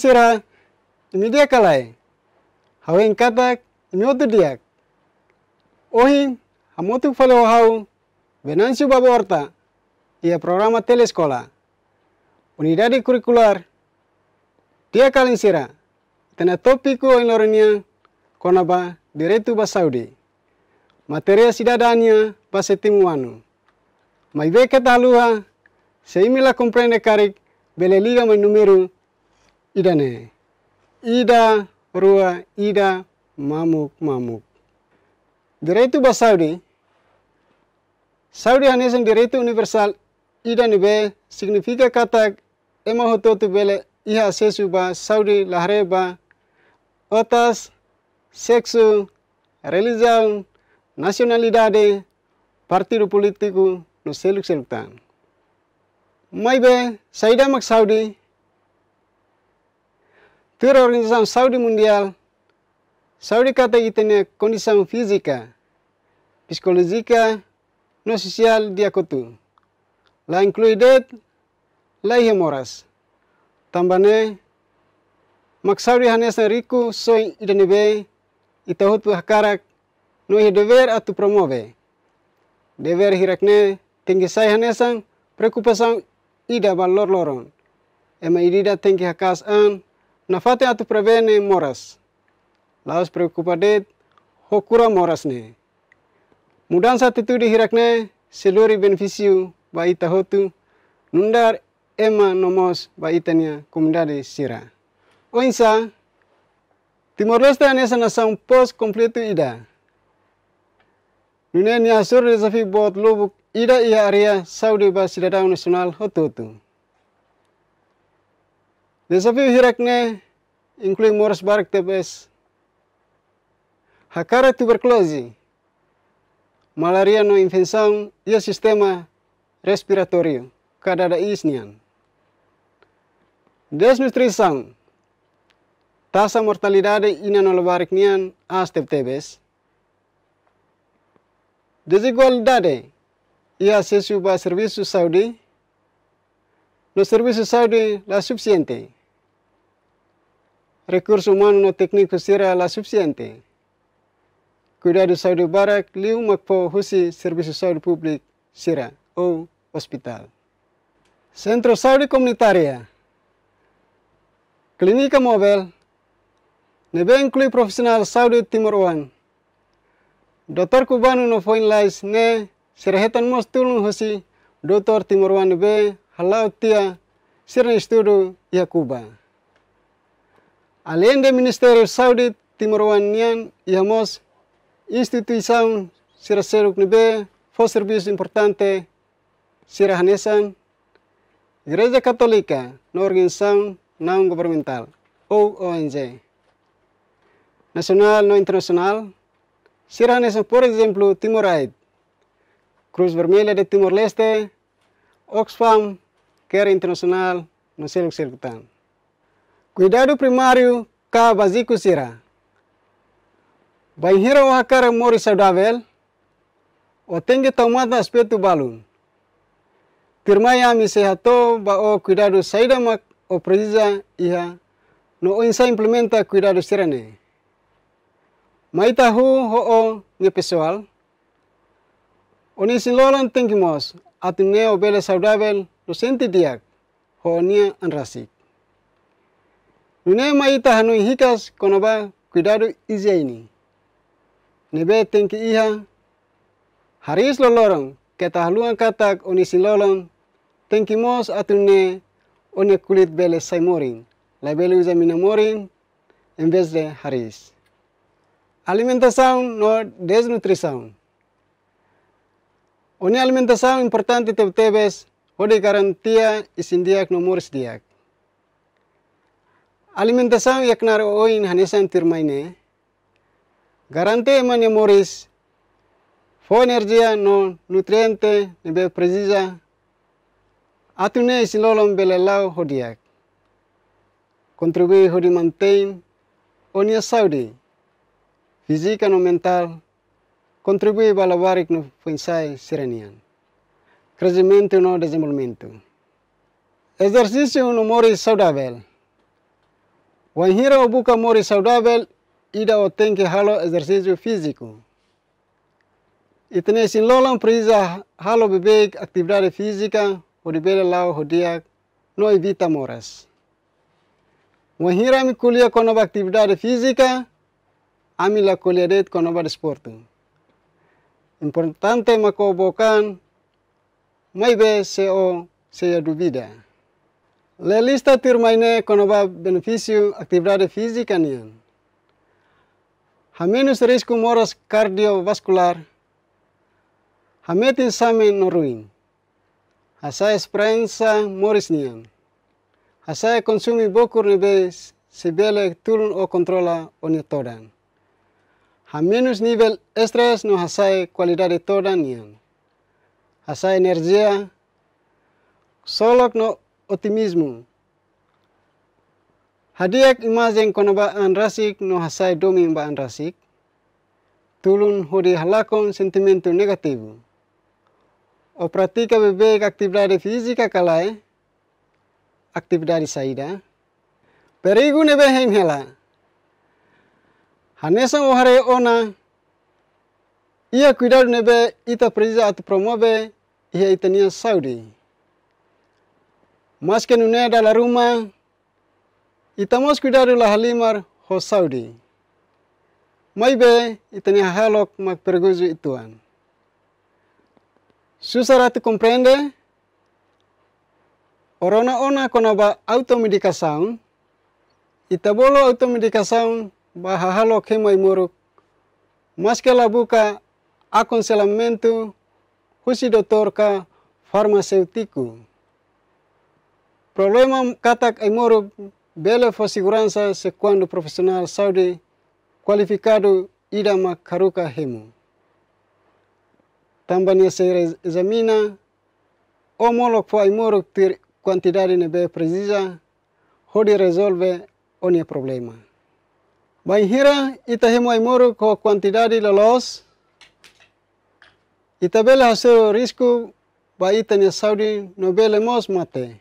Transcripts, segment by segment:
sira imi dia kalai hawen katak imi otu dia. ohin hamotu fale hau benansi orta, ia programa teleskola unidade kurikular dia kalin sira tena topiku lorenia konaba diretu basaudi materia sidadania setimu anu maive taluha seimila comprende karik Bele liga menumeru idane ida rua ida mamuk mamuk direitu ba saudi saudi hanesan direitu universal ida ni be kata katak ema tu bele iha sesu ba saudi lahre ba otas seksu, religião nasionalidade, partido político no seluk selutan maibe saida mak saudi Tira organização saúde mundial, Saudi kata itene condição fisika, psikologika, no dia diakotu. La included la hemoras. Tambane, maksauri hanesan riku soi idanebe, itahutu hakarak, no dever atu promove. Dever hirakne, tinggi saya hanesan pasang ida balor loron. Ema idida tinggi hakas an, na fate atu prevene moras. Laos preocupadet hokura moras ne. Mudan saat itu dihirakne seluruh beneficiu bayi hotu, nundar ema nomos baitania kumdade sira. Oinsa Timor Leste anesa nação pos komplitu ida. Nunia ni asur desafi bot lubuk ida ia area Saudi ba sidadau nasional hotu hototu. Desafio hirakne including Morris barak tebes. Hakara tuberkulosis, malaria no infensang, ia ya sistema respiratorio, kadada da isnian. Desnutrição, tasa mortalidade ina no lebarik nian astep tebes. Desigualdade ia ya sesu ba servisu Saudi, no servisu Saudi la subsiente, recurso humano no teknik será la suficiente. Cuidado de saúde barak liu makpo husi serviço de saúde público sira ou hospital. Centro Saúde Comunitária. Clínica móvel. Nebe inclui profissional saúde Timor Wan. Doutor cubano no foi lais ne serhetan tulung husi Doutor Timor be halautia halau tia sirna estudo ia Cuba. Além del Ministerio Saudí, Saúde Timor-Leste, temos instituição Sirasero fue foi serviço importante Sirahanesan, Igreja Católica, no Organización no governamental, ou ONG, nacional no internacional, Sirahanesan, por ejemplo, Timor-Aid, Cruz Vermelha de Timor-Leste, Oxfam, Care Internacional, no Celo Circuitano. Cuidado primário ka bazico sira. hira wakara mori saudável, o tengue tomado balun. balum. Tirmaya mi sehato ba o cuidado saída mak o precisa iha no insa implementa cuidado sirene. Maitahu ho o nge pessoal. Oni mos tengimos atineo bele saudável no sentidiak ho nia anrasik. Hune ma ita hanu hikas konoba izia izaini. Nebe tengki iha haris lolorong haluan katak onisilolong tengki mos atune one kulit bele saimorin. La bele usa minamorin en vez de haris. Alimentasaun no desnutrisaun. Oni alimentasaun importante tebes, ode garantia isindiak sindiak no morsidiak. Alimentação e aknar oin hanesan tirmaine. Garante mane moris. Fo energia no nutriente nebe precisa. Atune silolom belelau hodiak. Contribui hodi maintain onia saudi. Fisika no mental. Contribui balabarik no pensai serenian. Crescimento no desenvolvimento. Exercício no moris saudável. When hero saudável, ida o ida que halo ejercicio físico. Itene sin lolan prisa halo bebek actividad física, horibele lao jodiac, no evita moras. When hira mi culia con nova actividad física, ami la culiadet con nova desporto. Importante makobokan, mai be se o se duvida. La lista con conoba beneficio actividad física nian. menos riesgo moras cardiovascular. no metin samen no ruin. Hasa esperanza moris nian. Asa consumi de nibes si bele turn o controla No Ha menos nivel estrés no hasa cualidad de todan nian. Hasa energía. Solo no otimismo. Hadiak imazen kona ba an rasik no hasai domi ba an rasik. Tulun hodi halakon sentimento negativo. O pratika bebek actividade kalae, kalai, dari saida. Perigo nebe hem hela. Hanesa ohare ona ia cuidado nebe ita priza at promove ia itania Saudi. Maske nune dala rumah. Itamos kuidaru la halimar ho Saudi. itu itani halok mak perguzu ituan. Susara tu komprende. Orona ona konaba automedicação. Itabolo saun baha halok hemai muruk. Maske labuka buka selamentu husi doutor ka farmaseutiku. Problema katak ay moro bele fo segurança se quando profissional saúde qualificado idama karuka hemo. Também se examina homolog fo ay moro ter quantidade be precisa hodi resolve onia problema. hira ita hemu ay moro ko quantidade los, Itabela hasil risco ba ita ni saudi nobele mos mate.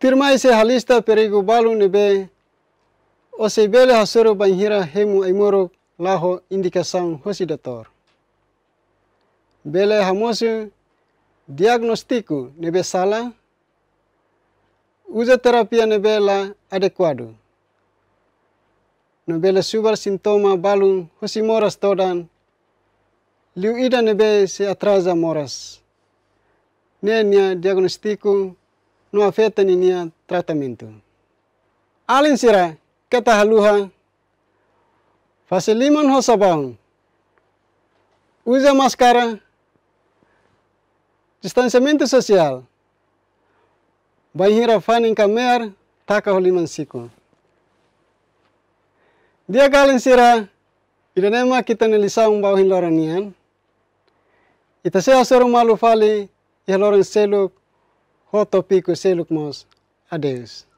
Pirmai se halista perigo balu nebe osebele hasoro banhira hemu aimoro laho indicação rosidator. Bele hamosu diagnóstico nebe sala usa terapia nebe la adequado. Nobele subar sintoma balu hosi moras todan liu ida nebe se atrasa moras. Nenia diagnóstico não afeta nenhum tratamento. Além será que tá haluha, faciliman o sabão, usa máscara, distanciamento social, vai hirafan em camer, taca holiman sico. Dia galen será, iranema kita nelisang bawin loranian, ita se asoro malu fali, e loran seluk, Rotopico Selukmos. Adeus.